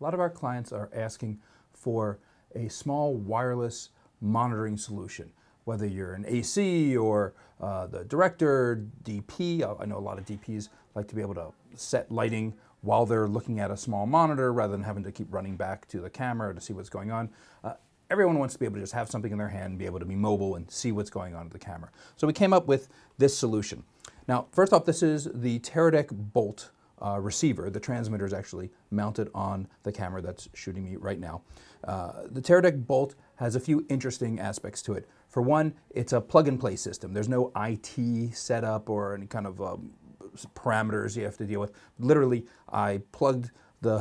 A lot of our clients are asking for a small wireless monitoring solution, whether you're an AC or uh, the director, DP. Uh, I know a lot of DPs like to be able to set lighting while they're looking at a small monitor rather than having to keep running back to the camera to see what's going on. Uh, everyone wants to be able to just have something in their hand, be able to be mobile and see what's going on with the camera. So we came up with this solution. Now, first off, this is the Teradek Bolt uh, receiver. The transmitter is actually mounted on the camera that's shooting me right now. Uh, the Teradek Bolt has a few interesting aspects to it. For one, it's a plug-and-play system. There's no IT setup or any kind of um, parameters you have to deal with. Literally, I plugged the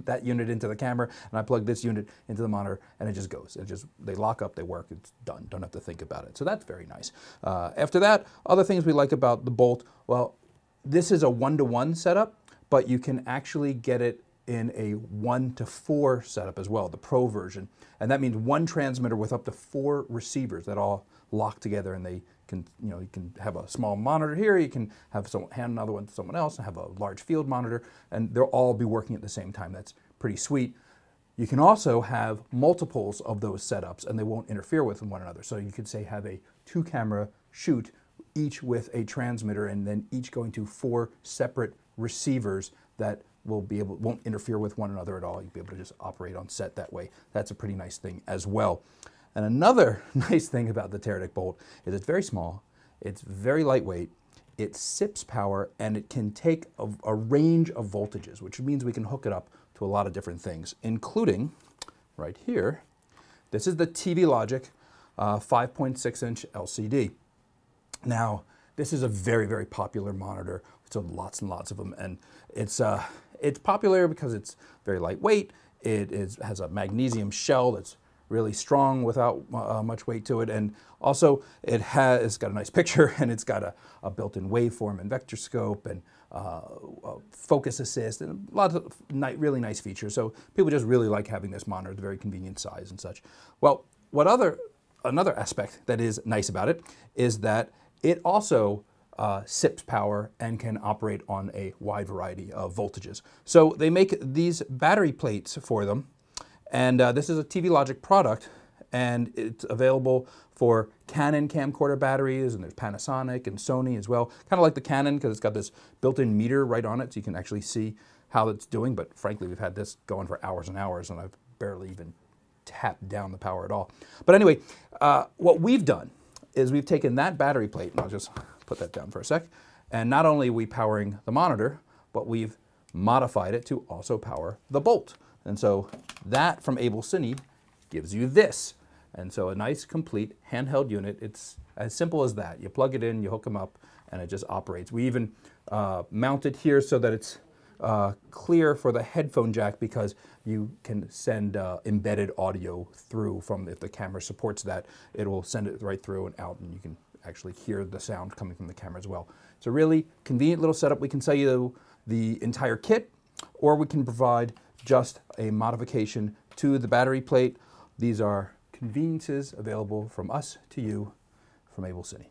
that unit into the camera and I plugged this unit into the monitor and it just goes. It just they lock up, they work, it's done. Don't have to think about it. So that's very nice. Uh, after that, other things we like about the Bolt. Well, this is a one-to-one setup, but you can actually get it in a one to four setup as well, the pro version. And that means one transmitter with up to four receivers that all lock together and they can, you know, you can have a small monitor here, you can have hand another one to someone else and have a large field monitor, and they'll all be working at the same time. That's pretty sweet. You can also have multiples of those setups and they won't interfere with one another. So you could say have a two camera shoot each with a transmitter and then each going to four separate receivers that will be able won't interfere with one another at all. You'll be able to just operate on set that way. That's a pretty nice thing as well. And another nice thing about the Teradek Bolt is it's very small, it's very lightweight, it sips power, and it can take a, a range of voltages, which means we can hook it up to a lot of different things, including right here, this is the TV Logic uh, 5.6 inch LCD. Now, this is a very, very popular monitor. So lots and lots of them. And it's, uh, it's popular because it's very lightweight. It is, has a magnesium shell that's really strong without uh, much weight to it. And also it has, it's got a nice picture and it's got a, a built-in waveform and vector scope and uh, focus assist and lots of ni really nice features. So people just really like having this monitor, the very convenient size and such. Well, what other, another aspect that is nice about it is that it also uh, sips power and can operate on a wide variety of voltages. So they make these battery plates for them. And uh, this is a TV Logic product and it's available for Canon camcorder batteries and there's Panasonic and Sony as well. Kind of like the Canon because it's got this built-in meter right on it so you can actually see how it's doing. But frankly, we've had this going for hours and hours and I've barely even tapped down the power at all. But anyway, uh, what we've done is we've taken that battery plate, and I'll just put that down for a sec, and not only are we powering the monitor, but we've modified it to also power the bolt. And so that from Able Cine gives you this. And so a nice complete handheld unit. It's as simple as that. You plug it in, you hook them up, and it just operates. We even uh, mount it here so that it's uh, clear for the headphone jack because you can send uh, embedded audio through from if the camera supports that it will send it right through and out and you can actually hear the sound coming from the camera as well it's a really convenient little setup we can sell you the entire kit or we can provide just a modification to the battery plate these are conveniences available from us to you from Able City.